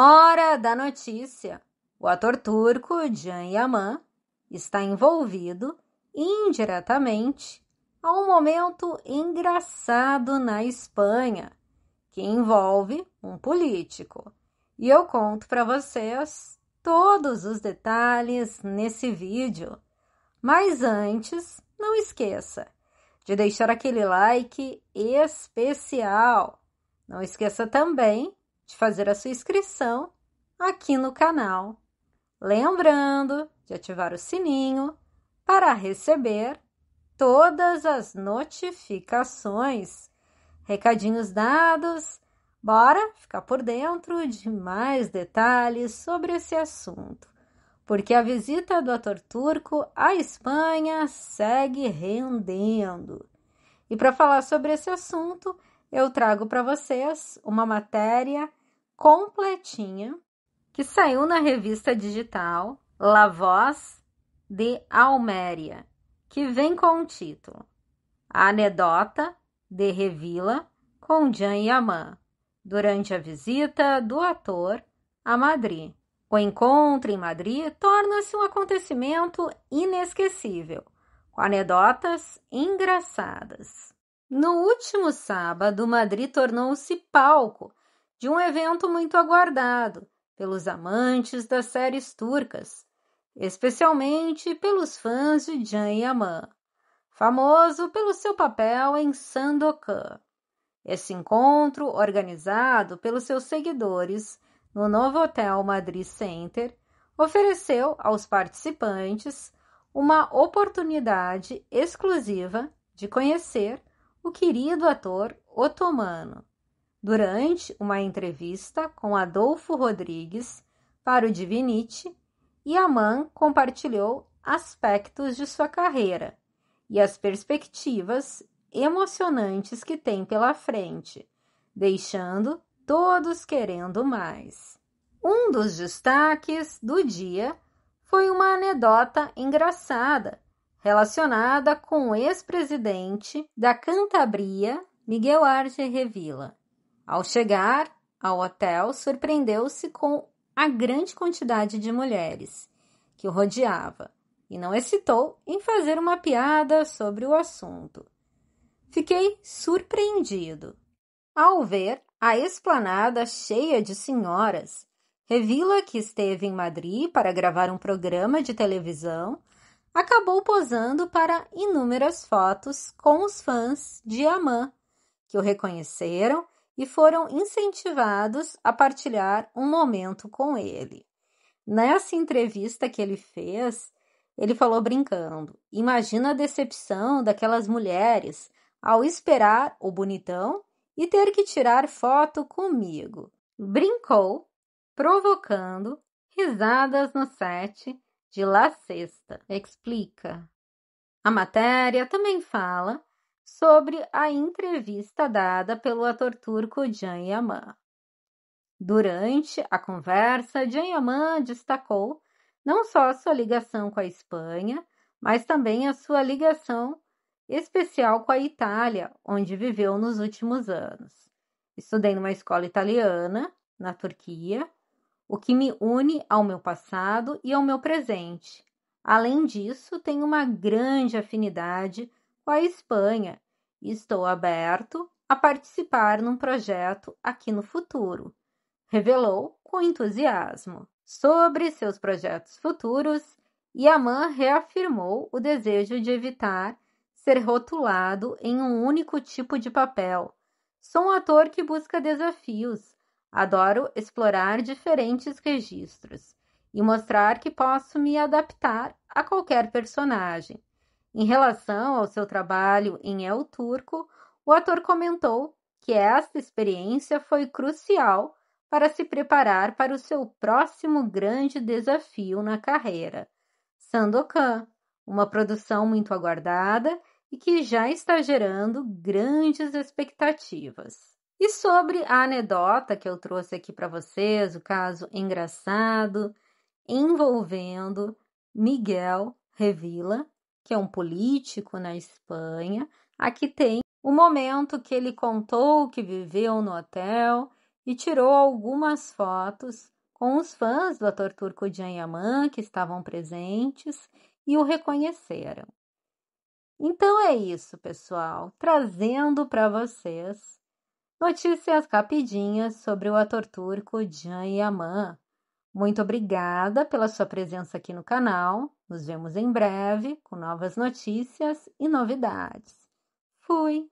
Hora da notícia! O ator turco Can Yaman está envolvido indiretamente a um momento engraçado na Espanha que envolve um político. E eu conto para vocês todos os detalhes nesse vídeo. Mas antes, não esqueça de deixar aquele like especial. Não esqueça também de fazer a sua inscrição aqui no canal. Lembrando de ativar o sininho para receber todas as notificações. Recadinhos dados, bora ficar por dentro de mais detalhes sobre esse assunto, porque a visita do ator turco à Espanha segue rendendo. E para falar sobre esse assunto, eu trago para vocês uma matéria completinha que saiu na revista digital La Voz de Almeria, que vem com o título A Anedota de Revila com Jean Yaman, durante a visita do ator a Madrid. O encontro em Madrid torna-se um acontecimento inesquecível, com anedotas engraçadas. No último sábado, Madrid tornou-se palco de um evento muito aguardado pelos amantes das séries turcas, especialmente pelos fãs de Jan Yaman, famoso pelo seu papel em Sandokan. Esse encontro, organizado pelos seus seguidores no novo Hotel Madrid Center, ofereceu aos participantes uma oportunidade exclusiva de conhecer o querido ator otomano durante uma entrevista com Adolfo Rodrigues para o Divinity, Yaman compartilhou aspectos de sua carreira e as perspectivas emocionantes que tem pela frente, deixando todos querendo mais. Um dos destaques do dia foi uma anedota engraçada relacionada com o ex-presidente da Cantabria, Miguel Arce Revilla. Ao chegar ao hotel, surpreendeu-se com a grande quantidade de mulheres que o rodeava e não hesitou em fazer uma piada sobre o assunto. Fiquei surpreendido ao ver a esplanada cheia de senhoras. Revila, que esteve em Madrid para gravar um programa de televisão, acabou posando para inúmeras fotos com os fãs de Amã, que o reconheceram e foram incentivados a partilhar um momento com ele. Nessa entrevista que ele fez, ele falou brincando: Imagina a decepção daquelas mulheres ao esperar o bonitão e ter que tirar foto comigo. Brincou, provocando risadas no set de La Sexta. Explica. A matéria também fala sobre a entrevista dada pelo ator turco Can Yaman. Durante a conversa, Can Yaman destacou não só sua ligação com a Espanha, mas também a sua ligação especial com a Itália, onde viveu nos últimos anos. Estudei numa escola italiana, na Turquia, o que me une ao meu passado e ao meu presente. Além disso, tenho uma grande afinidade com a Espanha e estou aberto a participar num projeto aqui no futuro, revelou com entusiasmo. Sobre seus projetos futuros, Yaman reafirmou o desejo de evitar ser rotulado em um único tipo de papel. Sou um ator que busca desafios, adoro explorar diferentes registros e mostrar que posso me adaptar a qualquer personagem. Em relação ao seu trabalho em El Turco, o ator comentou que esta experiência foi crucial para se preparar para o seu próximo grande desafio na carreira, Sandokan, uma produção muito aguardada e que já está gerando grandes expectativas. E sobre a anedota que eu trouxe aqui para vocês, o caso engraçado envolvendo Miguel Revilla, que é um político na Espanha. Aqui tem o momento que ele contou que viveu no hotel e tirou algumas fotos com os fãs do ator turco de Anyaman que estavam presentes e o reconheceram. Então é isso, pessoal, trazendo para vocês notícias rapidinhas sobre o ator turco Can muito obrigada pela sua presença aqui no canal. Nos vemos em breve com novas notícias e novidades. Fui!